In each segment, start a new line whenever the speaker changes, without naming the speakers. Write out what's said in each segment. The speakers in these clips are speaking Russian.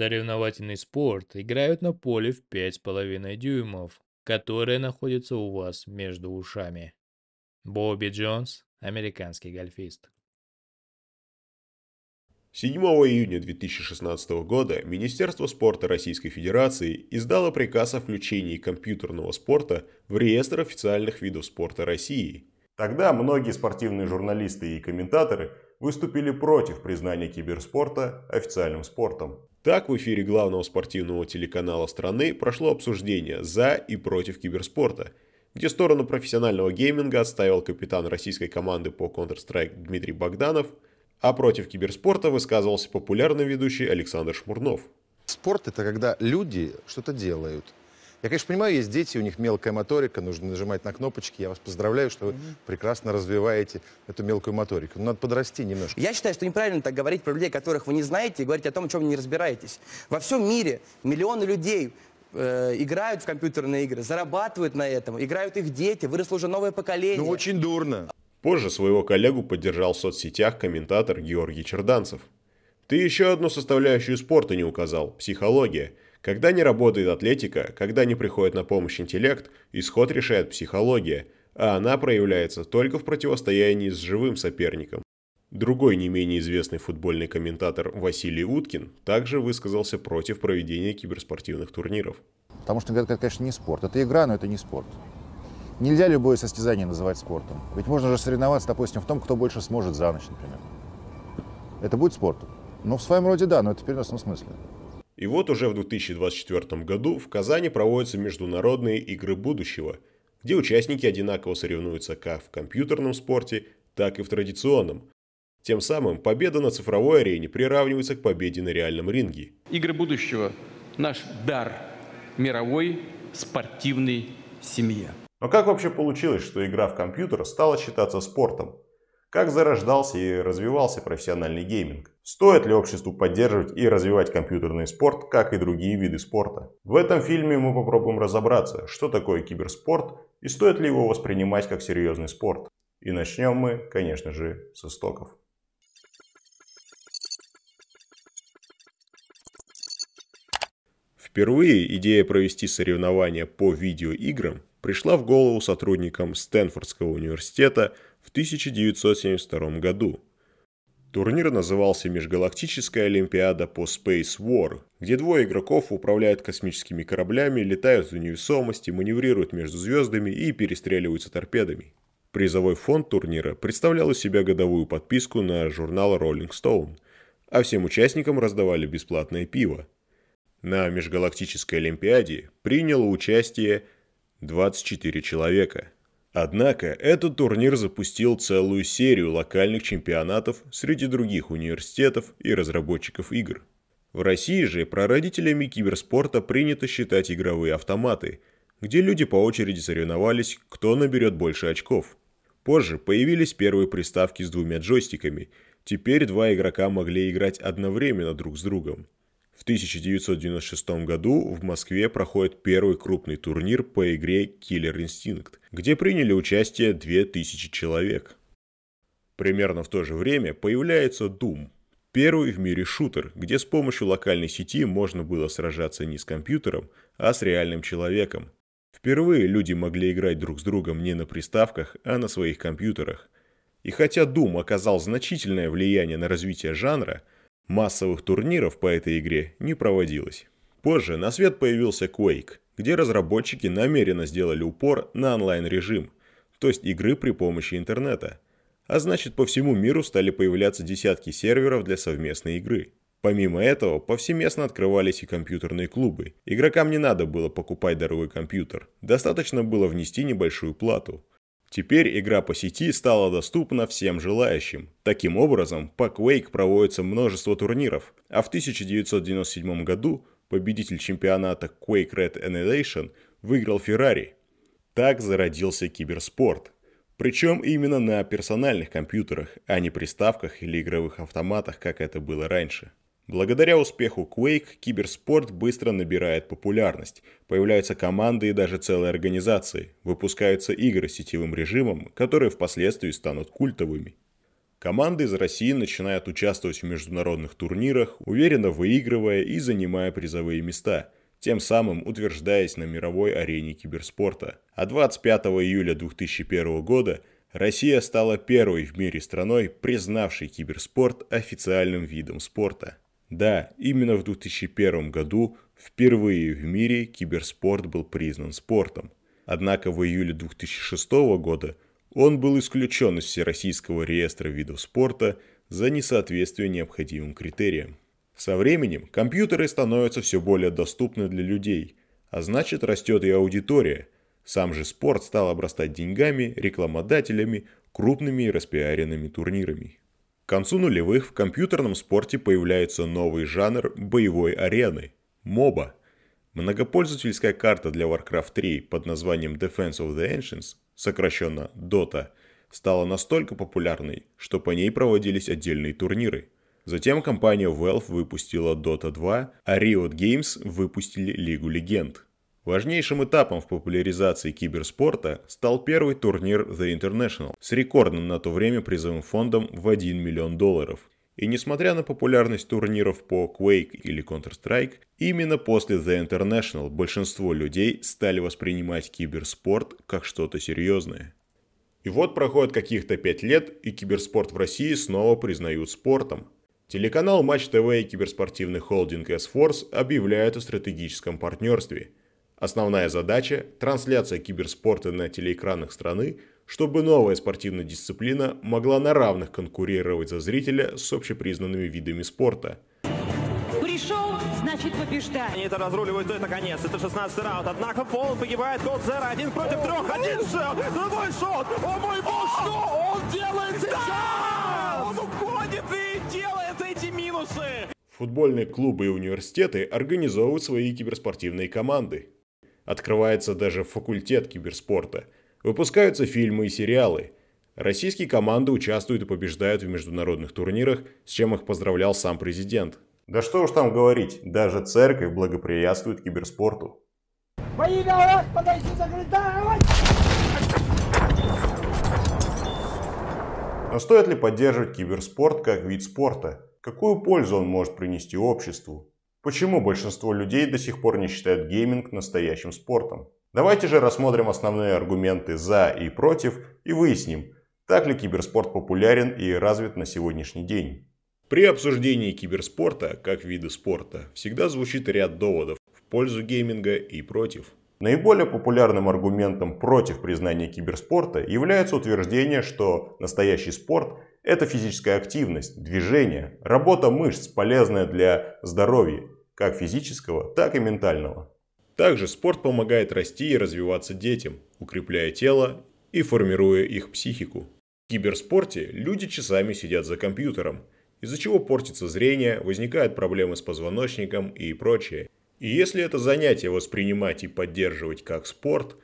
Соревновательный спорт играют на поле в 5,5 дюймов, которое находится у вас между ушами. Бобби Джонс, американский гольфист. 7 июня 2016 года Министерство спорта Российской Федерации издало приказ о включении компьютерного спорта в реестр официальных видов спорта России. Тогда многие спортивные журналисты и комментаторы выступили против признания киберспорта официальным спортом. Так, в эфире главного спортивного телеканала страны прошло обсуждение «За» и «Против киберспорта», где сторону профессионального гейминга отстаивал капитан российской команды по Counter-Strike Дмитрий Богданов, а против киберспорта высказывался популярный ведущий Александр Шмурнов. Спорт – это когда люди что-то делают, я, конечно, понимаю, есть дети, у них мелкая моторика, нужно нажимать на кнопочки. Я вас поздравляю, что вы прекрасно развиваете эту мелкую моторику. Но ну, надо подрасти немножко. Я считаю, что неправильно так говорить про людей, которых вы не знаете, и говорить о том, о чем вы не разбираетесь. Во всем мире миллионы людей э, играют в компьютерные игры, зарабатывают на этом, играют их дети, выросло уже новое поколение. Ну, очень дурно. Позже своего коллегу поддержал в соцсетях комментатор Георгий Черданцев. Ты еще одну составляющую спорта не указал – психология – когда не работает атлетика, когда не приходит на помощь интеллект, исход решает психология, а она проявляется только в противостоянии с живым соперником. Другой не менее известный футбольный комментатор Василий Уткин также высказался против проведения киберспортивных турниров. Потому что, это, конечно, не спорт. Это игра, но это не спорт. Нельзя любое состязание называть спортом. Ведь можно же соревноваться, допустим, в том, кто больше сможет за ночь, например. Это будет спортом. Ну, в своем роде да, но это в переносном смысле. И вот уже в 2024 году в Казани проводятся международные игры будущего, где участники одинаково соревнуются как в компьютерном спорте, так и в традиционном. Тем самым победа на цифровой арене приравнивается к победе на реальном ринге. Игры будущего – наш дар мировой спортивной семье. Но как вообще получилось, что игра в компьютер стала считаться спортом? Как зарождался и развивался профессиональный гейминг? Стоит ли обществу поддерживать и развивать компьютерный спорт, как и другие виды спорта? В этом фильме мы попробуем разобраться, что такое киберспорт и стоит ли его воспринимать как серьезный спорт. И начнем мы, конечно же, с истоков. Впервые идея провести соревнования по видеоиграм пришла в голову сотрудникам Стэнфордского университета в 1972 году. Турнир назывался Межгалактическая Олимпиада по Space War, где двое игроков управляют космическими кораблями, летают в невесомости, маневрируют между звездами и перестреливаются торпедами. Призовой фонд турнира представлял из себя годовую подписку на журнал Rolling Stone, а всем участникам раздавали бесплатное пиво. На Межгалактической Олимпиаде приняло участие 24 человека – Однако этот турнир запустил целую серию локальных чемпионатов среди других университетов и разработчиков игр. В России же прародителями киберспорта принято считать игровые автоматы, где люди по очереди соревновались, кто наберет больше очков. Позже появились первые приставки с двумя джойстиками. Теперь два игрока могли играть одновременно друг с другом. В 1996 году в Москве проходит первый крупный турнир по игре Killer Instinct, где приняли участие 2000 человек. Примерно в то же время появляется Doom, первый в мире шутер, где с помощью локальной сети можно было сражаться не с компьютером, а с реальным человеком. Впервые люди могли играть друг с другом не на приставках, а на своих компьютерах. И хотя Doom оказал значительное влияние на развитие жанра – Массовых турниров по этой игре не проводилось. Позже на свет появился Quake, где разработчики намеренно сделали упор на онлайн-режим, то есть игры при помощи интернета. А значит, по всему миру стали появляться десятки серверов для совместной игры. Помимо этого, повсеместно открывались и компьютерные клубы. Игрокам не надо было покупать дорогой компьютер, достаточно было внести небольшую плату – Теперь игра по сети стала доступна всем желающим. Таким образом, по Quake проводится множество турниров, а в 1997 году победитель чемпионата Quake Red Annihilation выиграл Ferrari. Так зародился киберспорт. Причем именно на персональных компьютерах, а не приставках или игровых автоматах, как это было раньше. Благодаря успеху Quake киберспорт быстро набирает популярность. Появляются команды и даже целые организации. Выпускаются игры с сетевым режимом, которые впоследствии станут культовыми. Команды из России начинают участвовать в международных турнирах, уверенно выигрывая и занимая призовые места, тем самым утверждаясь на мировой арене киберспорта. А 25 июля 2001 года Россия стала первой в мире страной, признавшей киберспорт официальным видом спорта. Да, именно в 2001 году впервые в мире киберспорт был признан спортом. Однако в июле 2006 года он был исключен из Всероссийского реестра видов спорта за несоответствие необходимым критериям. Со временем компьютеры становятся все более доступны для людей, а значит растет и аудитория. Сам же спорт стал обрастать деньгами, рекламодателями, крупными и распиаренными турнирами. К концу нулевых в компьютерном спорте появляется новый жанр боевой арены – моба. Многопользовательская карта для Warcraft 3 под названием Defense of the Ancients, сокращенно Dota, стала настолько популярной, что по ней проводились отдельные турниры. Затем компания Valve выпустила Dota 2, а Riot Games выпустили Лигу Легенд – Важнейшим этапом в популяризации киберспорта стал первый турнир The International с рекордным на то время призовым фондом в 1 миллион долларов. И несмотря на популярность турниров по Quake или Counter-Strike, именно после The International большинство людей стали воспринимать киберспорт как что-то серьезное. И вот проходит каких-то пять лет, и киберспорт в России снова признают спортом. Телеканал Матч ТВ и киберспортивный холдинг S-Force объявляют о стратегическом партнерстве – Основная задача – трансляция киберспорта на телеэкранах страны, чтобы новая спортивная дисциплина могла на равных конкурировать за зрителя с общепризнанными видами спорта. Пришел, значит побеждать. Они это разруливают, это конец. Это 16 раунд. Однако Пол погибает код Зера. Один против трех. Один шот. Другой шот. О мой бог, что он делает сейчас? Да! Он уходит и делает эти минусы. Футбольные клубы и университеты организовывают свои киберспортивные команды. Открывается даже факультет киберспорта. Выпускаются фильмы и сериалы. Российские команды участвуют и побеждают в международных турнирах, с чем их поздравлял сам президент. Да что уж там говорить, даже церковь благоприятствует киберспорту. Во имя Аллах, подойди закрыть! Но стоит ли поддерживать киберспорт как вид спорта? Какую пользу он может принести обществу? Почему большинство людей до сих пор не считают гейминг настоящим спортом? Давайте же рассмотрим основные аргументы «за» и «против» и выясним, так ли киберспорт популярен и развит на сегодняшний день. При обсуждении киберспорта как вида спорта всегда звучит ряд доводов в пользу гейминга и против. Наиболее популярным аргументом против признания киберспорта является утверждение, что настоящий спорт – это физическая активность, движение, работа мышц, полезная для здоровья, как физического, так и ментального. Также спорт помогает расти и развиваться детям, укрепляя тело и формируя их психику. В киберспорте люди часами сидят за компьютером, из-за чего портится зрение, возникают проблемы с позвоночником и прочее. И если это занятие воспринимать и поддерживать как спорт,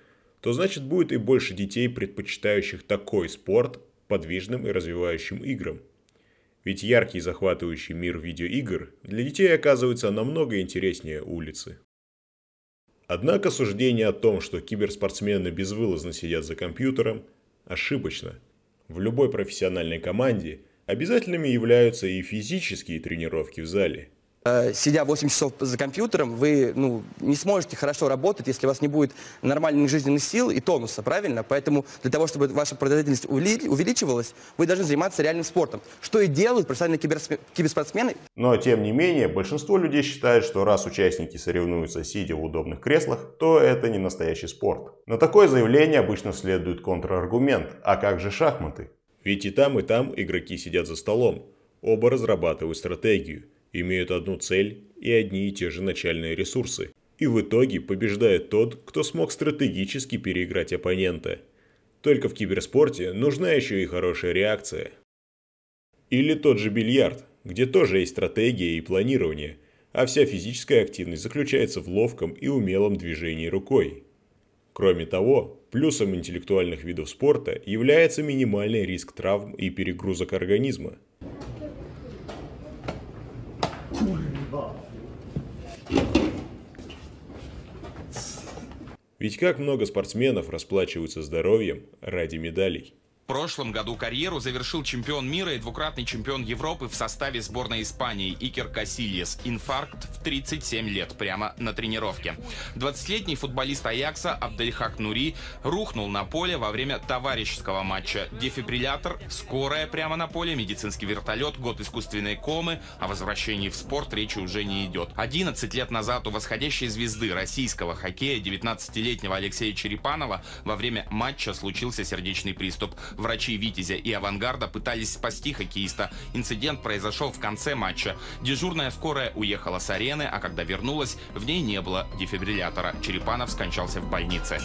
то значит будет и больше детей, предпочитающих такой спорт подвижным и развивающим играм – ведь яркий и захватывающий мир видеоигр для детей оказывается намного интереснее улицы. Однако суждение о том, что киберспортсмены безвылазно сидят за компьютером, ошибочно. В любой профессиональной команде обязательными являются и физические тренировки в зале – Э, сидя 8 часов за компьютером, вы ну, не сможете хорошо работать, если у вас не будет нормальных жизненных сил и тонуса, правильно? Поэтому для того, чтобы ваша производительность увеличивалась, вы должны заниматься реальным спортом. Что и делают профессиональные киберспортсмены. Но, тем не менее, большинство людей считает, что раз участники соревнуются, сидя в удобных креслах, то это не настоящий спорт. На такое заявление обычно следует контраргумент. А как же шахматы? Ведь и там, и там игроки сидят за столом. Оба разрабатывают стратегию – имеют одну цель и одни и те же начальные ресурсы. И в итоге побеждает тот, кто смог стратегически переиграть оппонента. Только в киберспорте нужна еще и хорошая реакция. Или тот же бильярд, где тоже есть стратегия и планирование, а вся физическая активность заключается в ловком и умелом движении рукой. Кроме того, плюсом интеллектуальных видов спорта является минимальный риск травм и перегрузок организма. Ведь как много спортсменов расплачиваются здоровьем ради медалей. В прошлом году карьеру завершил чемпион мира и двукратный чемпион Европы в составе сборной Испании Икер Касильес. Инфаркт в 37 лет прямо на тренировке. 20-летний футболист Аякса Абдельхак Нури рухнул на поле во время товарищеского матча. Дефибриллятор, скорая прямо на поле, медицинский вертолет, год искусственной комы. О возвращении в спорт речи уже не идет. 11 лет назад у восходящей звезды российского хоккея 19-летнего Алексея Черепанова во время матча случился сердечный приступ. Врачи «Витязя» и «Авангарда» пытались спасти хоккеиста. Инцидент произошел в конце матча. Дежурная скорая уехала с арены, а когда вернулась, в ней не было дефибриллятора. Черепанов скончался в больнице.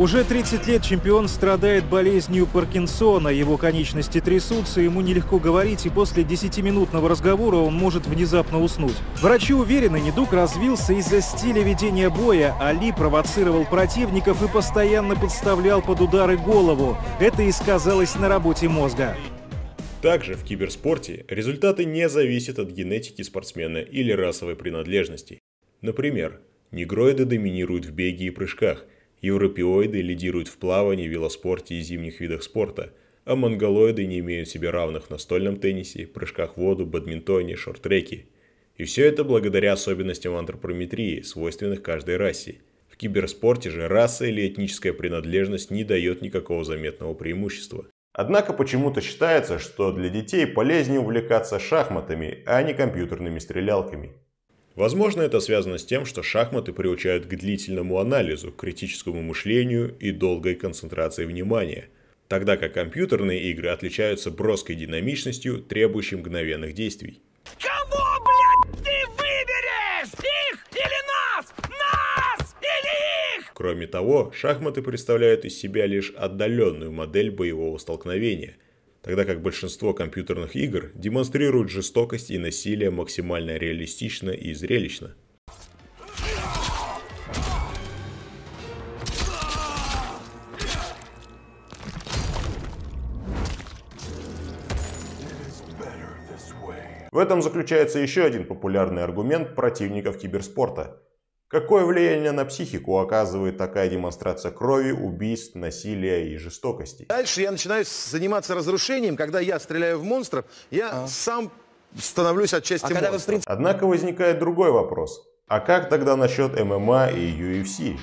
Уже 30 лет чемпион страдает болезнью Паркинсона, его конечности трясутся, ему нелегко говорить, и после 10-минутного разговора он может внезапно уснуть. Врачи уверены, недуг развился из-за стиля ведения боя. Али провоцировал противников и постоянно подставлял под удары голову. Это и сказалось на работе мозга. Также в киберспорте результаты не зависят от генетики спортсмена или расовой принадлежности. Например, негроиды доминируют в беге и прыжках – Европеоиды лидируют в плавании, велоспорте и зимних видах спорта, а монголоиды не имеют себе равных в настольном теннисе, прыжках в воду, бадминтоне, шорт-треке. И все это благодаря особенностям антропометрии, свойственных каждой расе. В киберспорте же раса или этническая принадлежность не дает никакого заметного преимущества. Однако почему-то считается, что для детей полезнее увлекаться шахматами, а не компьютерными стрелялками. Возможно, это связано с тем, что шахматы приучают к длительному анализу, критическому мышлению и долгой концентрации внимания, тогда как компьютерные игры отличаются броской динамичностью, требующей мгновенных действий. Кого, блядь, ты выберешь? Их или нас? Нас или их? Кроме того, шахматы представляют из себя лишь отдаленную модель боевого столкновения – тогда как большинство компьютерных игр демонстрируют жестокость и насилие максимально реалистично и зрелищно. В этом заключается еще один популярный аргумент противников киберспорта Какое влияние на психику оказывает такая демонстрация крови, убийств, насилия и жестокости? Дальше я начинаю заниматься разрушением. Когда я стреляю в монстров, я а. сам становлюсь отчасти а монстром. Вы... Однако возникает другой вопрос. А как тогда насчет ММА и UFC?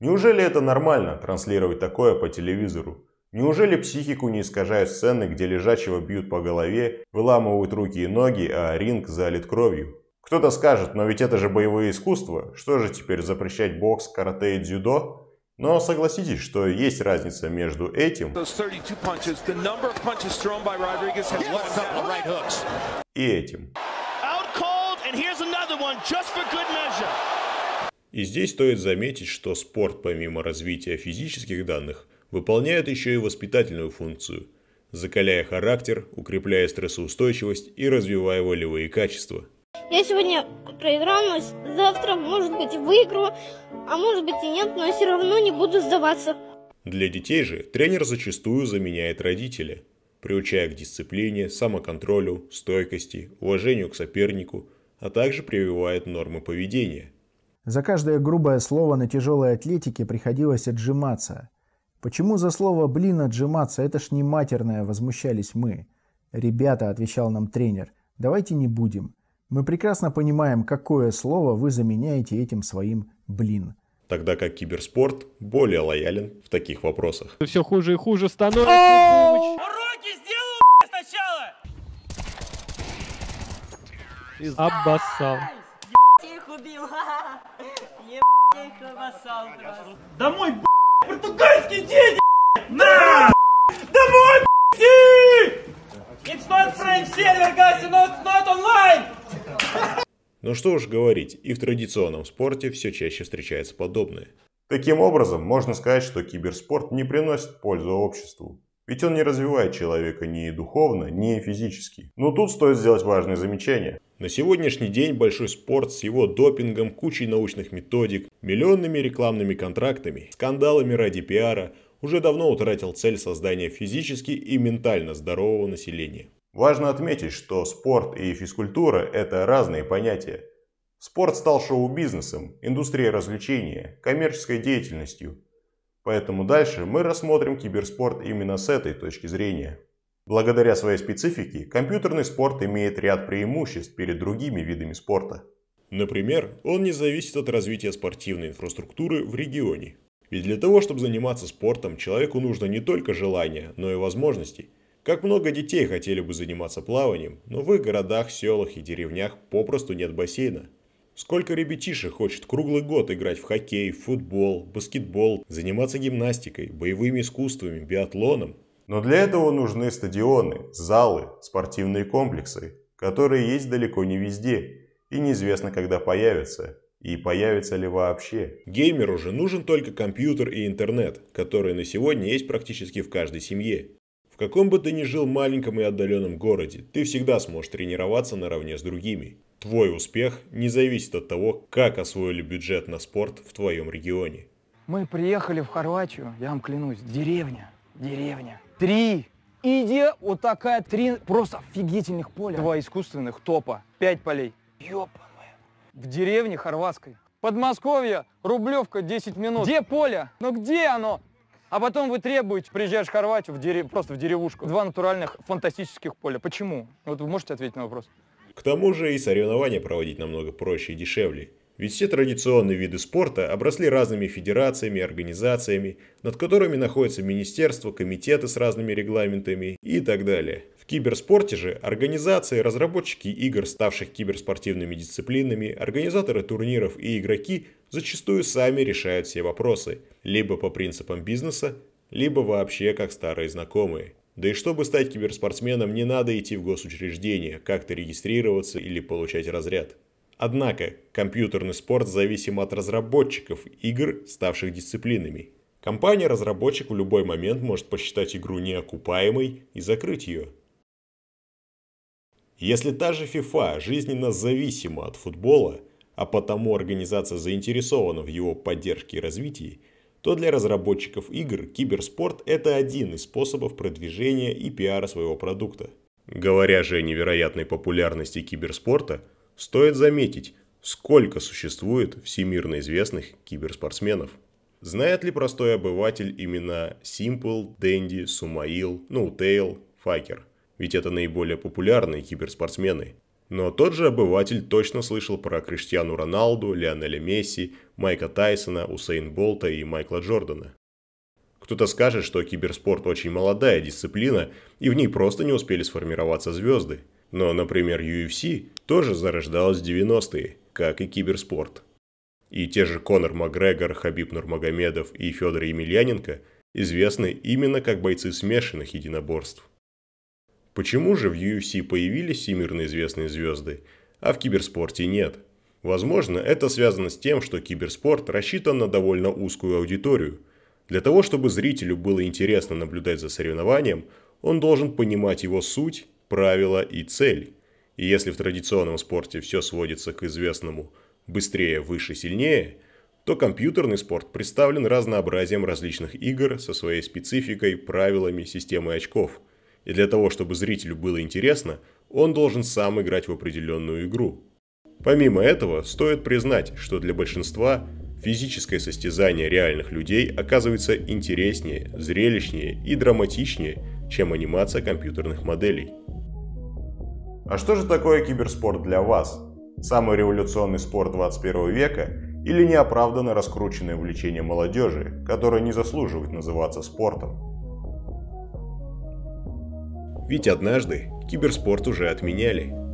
Неужели это нормально, транслировать такое по телевизору? Неужели психику не искажают сцены, где лежачего бьют по голове, выламывают руки и ноги, а ринг залит кровью? Кто-то скажет, но ведь это же боевое искусство, что же теперь запрещать бокс, карате и дзюдо? Но согласитесь, что есть разница между этим и этим. И здесь стоит заметить, что спорт помимо развития физических данных выполняет еще и воспитательную функцию, закаляя характер, укрепляя стрессоустойчивость и развивая волевые качества. Я сегодня проиграл, но завтра, может быть, выиграю, а может быть и нет, но я все равно не буду сдаваться. Для детей же тренер зачастую заменяет родителя, приучая к дисциплине, самоконтролю, стойкости, уважению к сопернику, а также прививает нормы поведения – за каждое грубое слово на тяжелой атлетике приходилось отжиматься. «Почему за слово «блин» отжиматься? Это ж не матерное», — возмущались мы. «Ребята», — отвечал нам тренер, — «давайте не будем. Мы прекрасно понимаем, какое слово вы заменяете этим своим «блин» тогда как киберспорт более лоялен в таких вопросах. Все хуже и хуже становится. Уроки сделал сначала! Обоссал. Домой, блядь, португальский день, На! Домой, блядь! It's not French server, guys, it's not online! Ну что уж говорить, и в традиционном спорте все чаще встречается подобное. Таким образом, можно сказать, что киберспорт не приносит пользу обществу. Ведь он не развивает человека ни духовно, ни физически. Но тут стоит сделать важное замечание. На сегодняшний день большой спорт с его допингом, кучей научных методик, миллионными рекламными контрактами, скандалами ради пиара уже давно утратил цель создания физически и ментально здорового населения. Важно отметить, что спорт и физкультура – это разные понятия. Спорт стал шоу-бизнесом, индустрией развлечения, коммерческой деятельностью. Поэтому дальше мы рассмотрим киберспорт именно с этой точки зрения. Благодаря своей специфике, компьютерный спорт имеет ряд преимуществ перед другими видами спорта. Например, он не зависит от развития спортивной инфраструктуры в регионе. Ведь для того, чтобы заниматься спортом, человеку нужно не только желание, но и возможности. Как много детей хотели бы заниматься плаванием, но в их городах, селах и деревнях попросту нет бассейна. Сколько ребятишек хочет круглый год играть в хоккей, футбол, баскетбол, заниматься гимнастикой, боевыми искусствами, биатлоном, но для этого нужны стадионы, залы, спортивные комплексы, которые есть далеко не везде и неизвестно когда появятся, и появится ли вообще. Геймеру же нужен только компьютер и интернет, которые на сегодня есть практически в каждой семье. В каком бы ты ни жил маленьком и отдаленном городе, ты всегда сможешь тренироваться наравне с другими. Твой успех не зависит от того, как освоили бюджет на спорт в твоем регионе. Мы приехали в Хорватию, я вам клянусь, деревня, деревня. Три. Иди, вот такая три просто офигительных поля. Два искусственных топа. Пять полей. Ёпа В деревне хорватской. Подмосковье, Рублевка, 10 минут. Где поле? Но где оно? А потом вы требуете, приезжаешь в Хорватию, в дерев... просто в деревушку. Два натуральных фантастических поля. Почему? Вот вы можете ответить на вопрос? К тому же и соревнования проводить намного проще и дешевле. Ведь все традиционные виды спорта обросли разными федерациями организациями, над которыми находятся министерства, комитеты с разными регламентами и так далее. В киберспорте же организации, разработчики игр, ставших киберспортивными дисциплинами, организаторы турниров и игроки зачастую сами решают все вопросы, либо по принципам бизнеса, либо вообще как старые знакомые. Да и чтобы стать киберспортсменом, не надо идти в госучреждение, как-то регистрироваться или получать разряд. Однако, компьютерный спорт зависим от разработчиков игр, ставших дисциплинами. Компания-разработчик в любой момент может посчитать игру неокупаемой и закрыть ее. Если та же FIFA жизненно зависима от футбола, а потому организация заинтересована в его поддержке и развитии, то для разработчиков игр киберспорт – это один из способов продвижения и пиара своего продукта. Говоря же о невероятной популярности киберспорта, Стоит заметить, сколько существует всемирно известных киберспортсменов. Знает ли простой обыватель имена Simple, Dendy, Sumail, No Tail, Faker? Ведь это наиболее популярные киберспортсмены. Но тот же обыватель точно слышал про Криштиану Роналду, Лионеля Месси, Майка Тайсона, Усейн Болта и Майкла Джордана. Кто-то скажет, что киберспорт очень молодая дисциплина, и в ней просто не успели сформироваться звезды – но, например, UFC тоже зарождалась в 90-е, как и киберспорт. И те же Конор Макгрегор, Хабиб Нурмагомедов и Федор Емельяненко известны именно как бойцы смешанных единоборств. Почему же в UFC появились всемирно известные звезды, а в киберспорте нет? Возможно, это связано с тем, что киберспорт рассчитан на довольно узкую аудиторию. Для того, чтобы зрителю было интересно наблюдать за соревнованием, он должен понимать его суть правила и цель. И если в традиционном спорте все сводится к известному «быстрее, выше, сильнее», то компьютерный спорт представлен разнообразием различных игр со своей спецификой, правилами, системой очков. И для того, чтобы зрителю было интересно, он должен сам играть в определенную игру. Помимо этого, стоит признать, что для большинства физическое состязание реальных людей оказывается интереснее, зрелищнее и драматичнее, чем анимация компьютерных моделей. А что же такое киберспорт для вас? Самый революционный спорт 21 века или неоправданно раскрученное увлечение молодежи, которое не заслуживает называться спортом? Ведь однажды киберспорт уже отменяли,